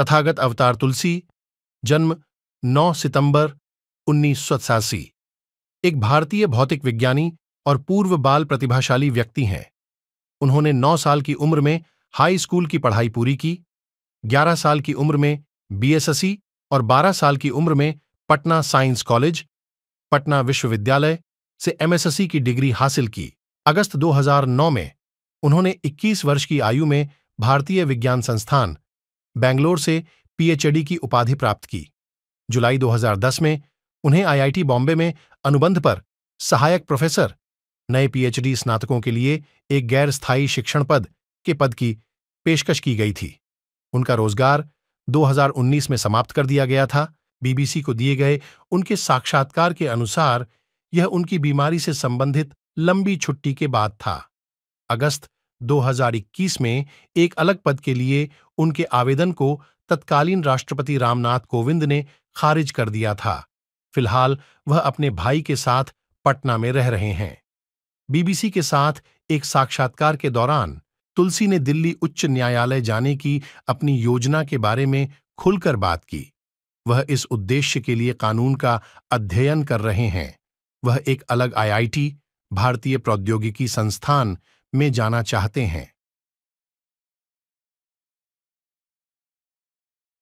तथागत अवतार तुलसी जन्म 9 सितंबर उन्नीस एक भारतीय भौतिक विज्ञानी और पूर्व बाल प्रतिभाशाली व्यक्ति हैं उन्होंने 9 साल की उम्र में हाई स्कूल की पढ़ाई पूरी की 11 साल की उम्र में बीएसएससी e और 12 साल की उम्र में पटना साइंस कॉलेज पटना विश्वविद्यालय से एमएसएससी e की डिग्री हासिल की अगस्त 2009 में उन्होंने 21 वर्ष की आयु में भारतीय विज्ञान संस्थान बेंगलोर से पीएचडी की उपाधि प्राप्त की जुलाई 2010 में उन्हें आईआईटी बॉम्बे में अनुबंध पर सहायक प्रोफेसर नए पीएचडी स्नातकों के लिए एक गैर स्थायी शिक्षण पद के पद की पेशकश की गई थी उनका रोजगार 2019 में समाप्त कर दिया गया था बीबीसी को दिए गए उनके साक्षात्कार के अनुसार यह उनकी बीमारी से संबंधित लंबी छुट्टी के बाद था अगस्त 2021 में एक अलग पद के लिए उनके आवेदन को तत्कालीन राष्ट्रपति रामनाथ कोविंद ने खारिज कर दिया था फिलहाल वह अपने भाई के साथ पटना में रह रहे हैं बीबीसी के साथ एक साक्षात्कार के दौरान तुलसी ने दिल्ली उच्च न्यायालय जाने की अपनी योजना के बारे में खुलकर बात की वह इस उद्देश्य के लिए कानून का अध्ययन कर रहे हैं वह एक अलग आईआईटी भारतीय प्रौद्योगिकी संस्थान में जाना चाहते हैं